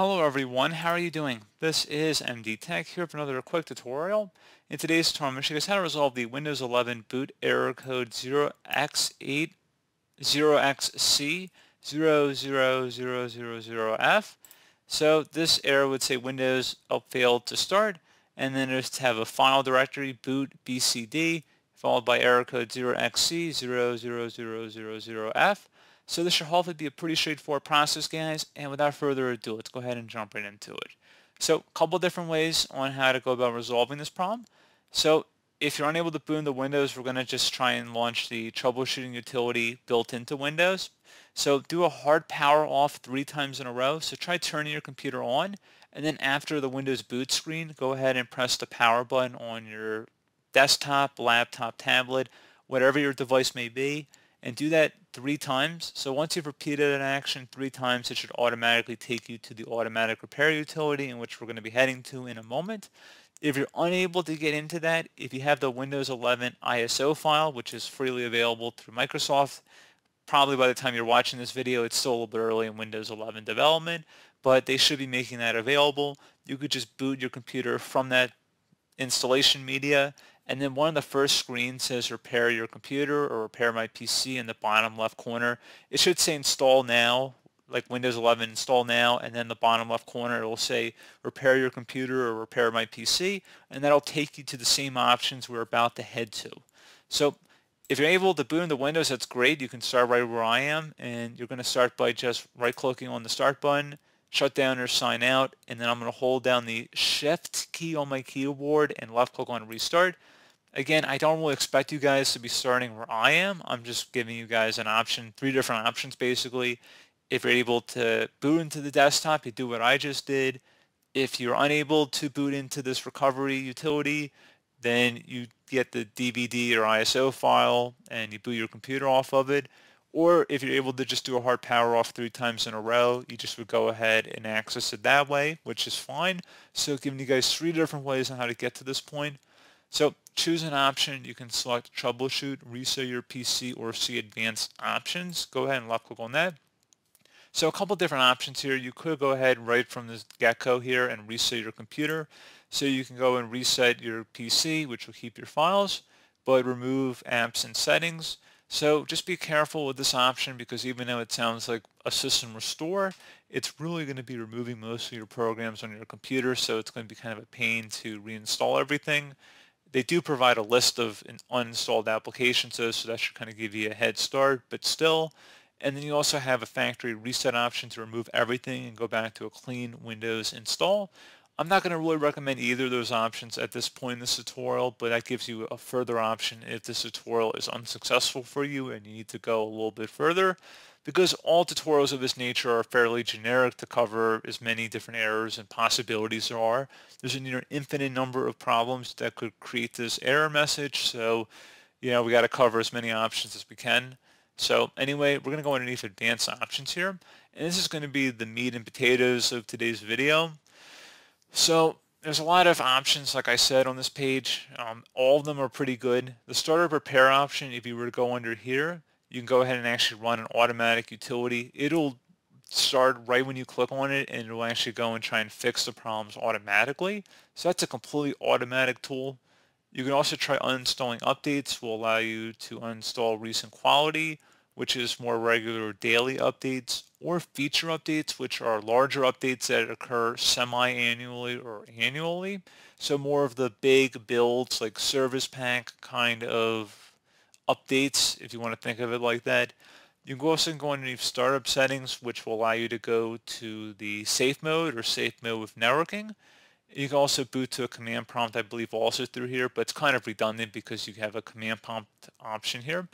Hello everyone, how are you doing? This is MD Tech here for another quick tutorial. In today's tutorial, I'm going to show you how to resolve the Windows 11 boot error code 0x8 0xc 00000F. So this error would say Windows failed to start, and then just have a file directory boot bcd followed by error code 0xc 00000F. So this should hopefully be a pretty straightforward process, guys. And without further ado, let's go ahead and jump right into it. So a couple different ways on how to go about resolving this problem. So if you're unable to boot into Windows, we're going to just try and launch the troubleshooting utility built into Windows. So do a hard power off three times in a row. So try turning your computer on, and then after the Windows boot screen, go ahead and press the power button on your desktop, laptop, tablet, whatever your device may be, and do that three times. So once you've repeated an action three times, it should automatically take you to the automatic repair utility in which we're going to be heading to in a moment. If you're unable to get into that, if you have the Windows 11 ISO file, which is freely available through Microsoft, probably by the time you're watching this video, it's still a little bit early in Windows 11 development, but they should be making that available. You could just boot your computer from that installation media and then one of the first screens says repair your computer or repair my PC in the bottom left corner. It should say install now, like Windows 11 install now, and then the bottom left corner it will say repair your computer or repair my PC, and that'll take you to the same options we're about to head to. So if you're able to boot into Windows, that's great. You can start right where I am, and you're going to start by just right-clicking on the Start button, shut down or sign out, and then I'm going to hold down the Shift key on my keyboard and left-click on Restart. Again, I don't really expect you guys to be starting where I am. I'm just giving you guys an option, three different options basically. If you're able to boot into the desktop, you do what I just did. If you're unable to boot into this recovery utility, then you get the DVD or ISO file and you boot your computer off of it. Or if you're able to just do a hard power off three times in a row, you just would go ahead and access it that way, which is fine. So giving you guys three different ways on how to get to this point. So choose an option. You can select Troubleshoot, Reset Your PC, or see Advanced Options. Go ahead and left click on that. So a couple different options here. You could go ahead right from the get-go here and reset your computer. So you can go and reset your PC, which will keep your files, but remove apps and settings. So just be careful with this option because even though it sounds like a system restore, it's really going to be removing most of your programs on your computer, so it's going to be kind of a pain to reinstall everything. They do provide a list of uninstalled applications, so that should kind of give you a head start, but still. And then you also have a factory reset option to remove everything and go back to a clean Windows install. I'm not going to really recommend either of those options at this point in this tutorial, but that gives you a further option if this tutorial is unsuccessful for you and you need to go a little bit further. Because all tutorials of this nature are fairly generic to cover as many different errors and possibilities there are, there's an near infinite number of problems that could create this error message. So, you know, we got to cover as many options as we can. So anyway, we're going to go underneath advanced options here. And this is going to be the meat and potatoes of today's video. So there's a lot of options, like I said, on this page. Um, all of them are pretty good. The starter prepare option, if you were to go under here, you can go ahead and actually run an automatic utility. It'll start right when you click on it and it'll actually go and try and fix the problems automatically. So that's a completely automatic tool. You can also try uninstalling updates will allow you to uninstall recent quality, which is more regular daily updates, or feature updates, which are larger updates that occur semi-annually or annually. So more of the big builds like service pack kind of updates, if you want to think of it like that. You can also go underneath startup settings, which will allow you to go to the safe mode or safe mode with networking. You can also boot to a command prompt, I believe, also through here, but it's kind of redundant because you have a command prompt option here.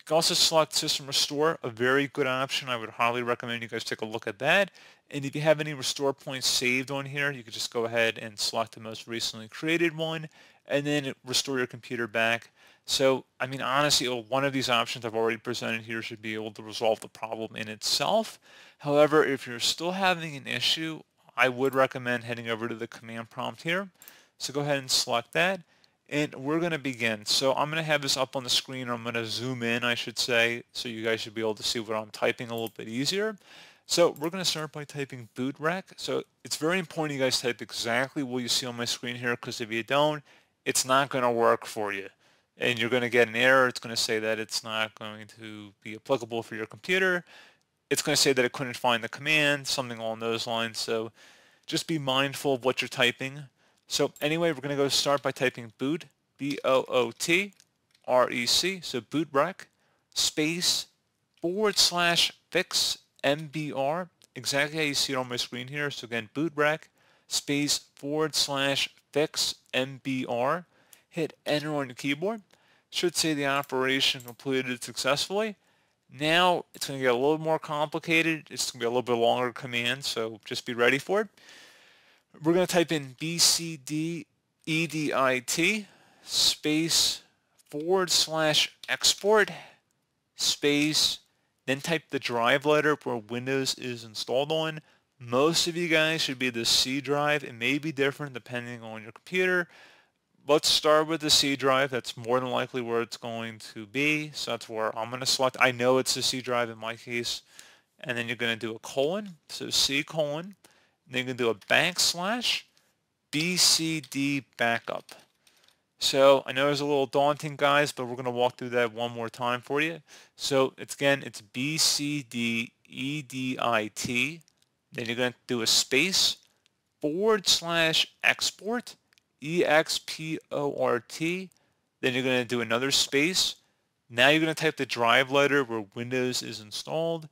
You can also select System Restore, a very good option. I would highly recommend you guys take a look at that. And if you have any restore points saved on here, you could just go ahead and select the most recently created one and then restore your computer back. So, I mean, honestly, one of these options I've already presented here should be able to resolve the problem in itself. However, if you're still having an issue, I would recommend heading over to the command prompt here. So go ahead and select that and we're going to begin. So I'm going to have this up on the screen, or I'm going to zoom in, I should say, so you guys should be able to see what I'm typing a little bit easier. So we're going to start by typing boot rack. So it's very important you guys type exactly what you see on my screen here, because if you don't, it's not going to work for you. And you're going to get an error. It's going to say that it's not going to be applicable for your computer. It's going to say that it couldn't find the command, something along those lines. So just be mindful of what you're typing. So anyway, we're going to go start by typing boot, B-O-O-T, R-E-C, so bootrec, space, forward slash fix, MBR, exactly how you see it on my screen here. So again, bootrec, space, forward slash fix, MBR, hit enter on your keyboard. Should say the operation completed successfully. Now it's going to get a little more complicated. It's going to be a little bit longer command, so just be ready for it. We're going to type in BCDEDIT space forward slash export space, then type the drive letter where Windows is installed on. Most of you guys should be the C drive. It may be different depending on your computer. Let's start with the C drive. That's more than likely where it's going to be. So that's where I'm going to select. I know it's the C drive in my case. And then you're going to do a colon. So C colon. And then you can do a backslash BCD backup. So I know it's a little daunting, guys, but we're going to walk through that one more time for you. So it's again, it's B C D E D I T. Then you're going to do a space forward slash export, E-X-P-O-R-T. Then you're going to do another space. Now you're going to type the drive letter where Windows is installed.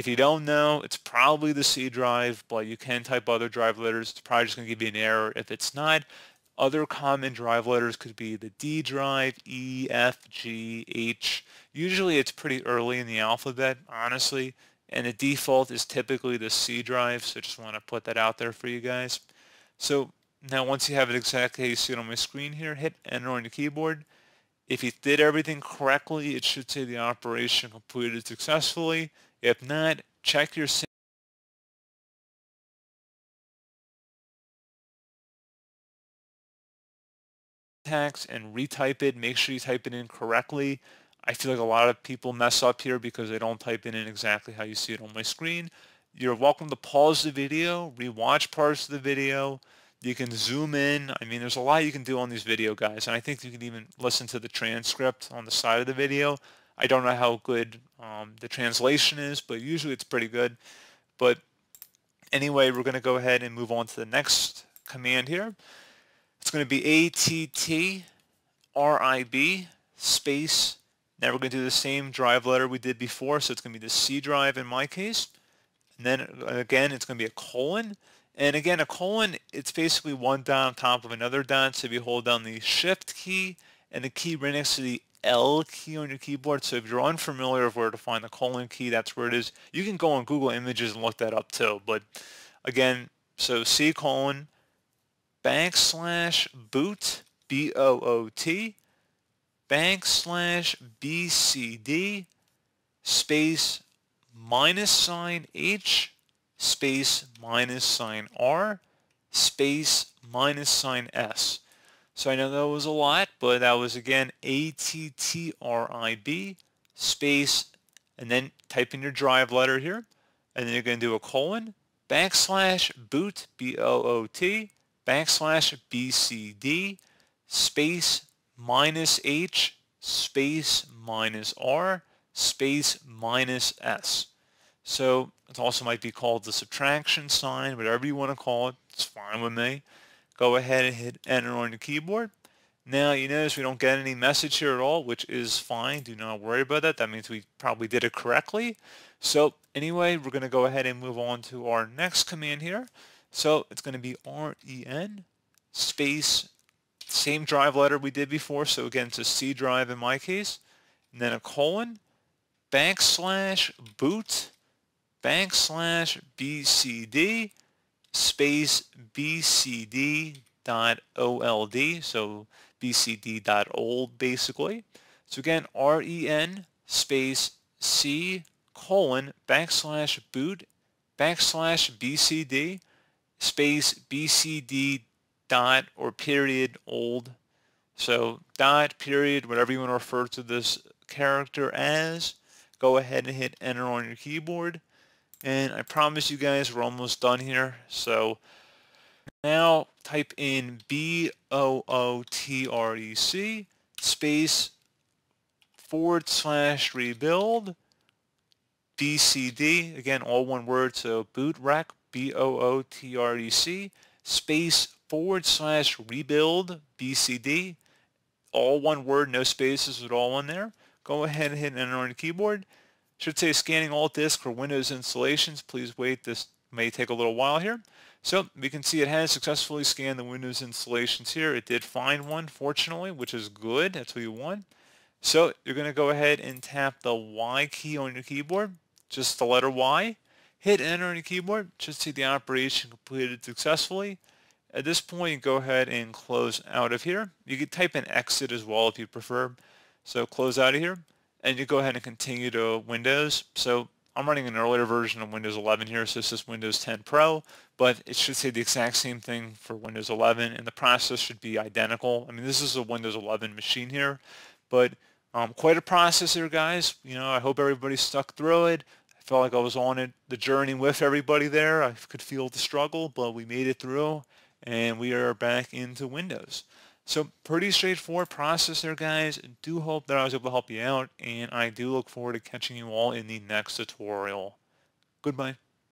If you don't know, it's probably the C drive, but you can type other drive letters. It's probably just going to give you an error. If it's not, other common drive letters could be the D drive, E, F, G, H. Usually it's pretty early in the alphabet, honestly, and the default is typically the C drive, so just want to put that out there for you guys. So now once you have it exactly you see it on my screen here, hit enter on your keyboard. If you did everything correctly, it should say the operation completed successfully. If not, check your syntax and retype it. Make sure you type it in correctly. I feel like a lot of people mess up here because they don't type it in exactly how you see it on my screen. You're welcome to pause the video, rewatch parts of the video. You can zoom in. I mean, there's a lot you can do on these video guys, and I think you can even listen to the transcript on the side of the video. I don't know how good um, the translation is, but usually it's pretty good. But anyway, we're going to go ahead and move on to the next command here. It's going to be ATT RIB space. Now we're going to do the same drive letter we did before, so it's going to be the C drive in my case. And then uh, again, it's going to be a colon. And again, a colon, it's basically one dot on top of another dot. So if you hold down the shift key and the key right next to the L key on your keyboard. So if you're unfamiliar of where to find the colon key, that's where it is. You can go on Google Images and look that up too. But again, so C colon backslash boot, B-O-O-T, backslash BCD, space minus sign H, space minus sign R, space minus sign S. So I know that was a lot, but that was again A-T-T-R-I-B space, and then type in your drive letter here, and then you're going to do a colon, backslash boot, B-O-O-T, backslash BCD, space minus H, space minus R, space minus S. So it also might be called the subtraction sign, whatever you want to call it, it's fine with me. Go ahead and hit enter on your keyboard. Now you notice we don't get any message here at all, which is fine. Do not worry about that. That means we probably did it correctly. So anyway, we're going to go ahead and move on to our next command here. So it's going to be ren space, same drive letter we did before. So again, it's a C drive in my case. And then a colon, backslash boot, backslash BCD, space bcd.old, so bcd.old basically. So again, ren space c colon backslash boot backslash bcd space bcd dot or period old. So dot, period, whatever you want to refer to this character as, go ahead and hit enter on your keyboard. And I promise you guys we're almost done here. So now type in B-O-O-T-R-E-C space forward slash rebuild BCD, again all one word, so boot rack, B-O-O-T-R-E-C space forward slash rebuild BCD, all one word, no spaces at all on there. Go ahead and hit enter on the keyboard should say scanning all disk for Windows installations. Please wait, this may take a little while here. So we can see it has successfully scanned the Windows installations here. It did find one, fortunately, which is good. That's what you want. So you're going to go ahead and tap the Y key on your keyboard, just the letter Y. Hit enter on your keyboard, just see the operation completed successfully. At this point, go ahead and close out of here. You could type in exit as well if you prefer. So close out of here and you go ahead and continue to Windows. So I'm running an earlier version of Windows 11 here, so this is Windows 10 Pro, but it should say the exact same thing for Windows 11, and the process should be identical. I mean, this is a Windows 11 machine here, but um, quite a process here, guys. You know, I hope everybody stuck through it. I felt like I was on it, the journey with everybody there. I could feel the struggle, but we made it through, and we are back into Windows. So pretty straightforward process there, guys. Do hope that I was able to help you out, and I do look forward to catching you all in the next tutorial. Goodbye.